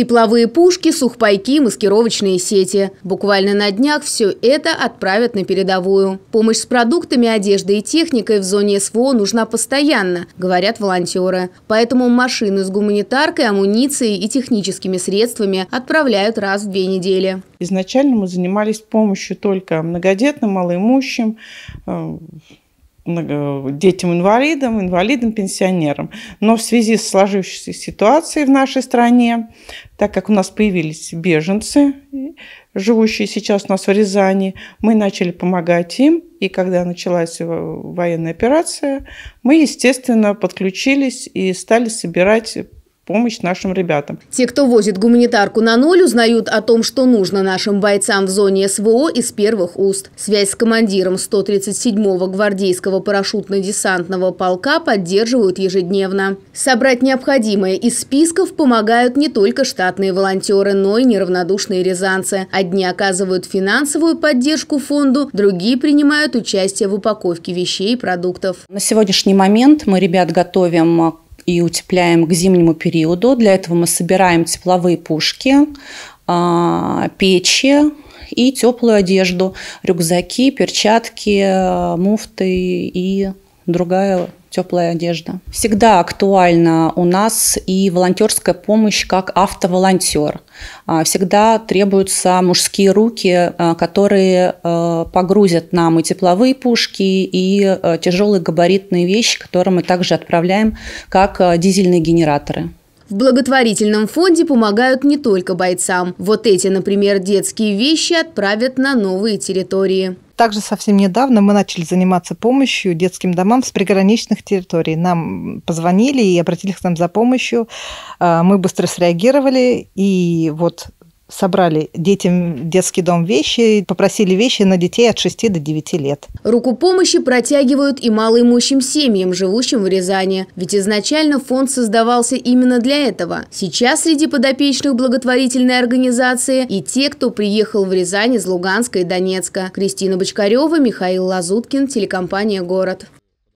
Тепловые пушки, сухпайки, маскировочные сети. Буквально на днях все это отправят на передовую. Помощь с продуктами, одеждой и техникой в зоне СВО нужна постоянно, говорят волонтеры. Поэтому машины с гуманитаркой, амуницией и техническими средствами отправляют раз в две недели. Изначально мы занимались помощью только многодетным, малоимущим, э, Э, детям-инвалидам, инвалидам-пенсионерам. Но в связи с сложившейся ситуацией в нашей стране, так как у нас появились беженцы, живущие сейчас у нас в Рязани, мы начали помогать им. И когда началась военная операция, мы, естественно, подключились и стали собирать помощь нашим ребятам. Те, кто возит гуманитарку на ноль, узнают о том, что нужно нашим бойцам в зоне СВО из первых уст. Связь с командиром 137-го гвардейского парашютно-десантного полка поддерживают ежедневно. Собрать необходимое из списков помогают не только штатные волонтеры, но и неравнодушные рязанцы. Одни оказывают финансовую поддержку фонду, другие принимают участие в упаковке вещей и продуктов. На сегодняшний момент мы ребят готовим и утепляем к зимнему периоду. Для этого мы собираем тепловые пушки, а, печи и теплую одежду, рюкзаки, перчатки, а, муфты и другая теплая одежда. Всегда актуальна у нас и волонтерская помощь как автоволонтер. А, всегда требуются мужские руки, а, которые а, погрузят нам и тепловые пушки, и тяжелые габаритные вещи, которые мы также отправляем как дизельные генераторы. В благотворительном фонде помогают не только бойцам. Вот эти, например, детские вещи отправят на новые территории. Также совсем недавно мы начали заниматься помощью детским домам с приграничных территорий. Нам позвонили и обратились к нам за помощью. А, мы быстро среагировали, и вот собрали детям детский дом вещи, попросили вещи на детей от 6 до 9 лет. Руку помощи протягивают и малоимущим семьям, живущим в Рязани. Ведь изначально фонд создавался именно для этого. Сейчас среди подопечных благотворительной организации и те, кто приехал в Рязань из Луганска и Донецка. Кристина Бочкарева, Михаил Лазуткин, телекомпания «Город».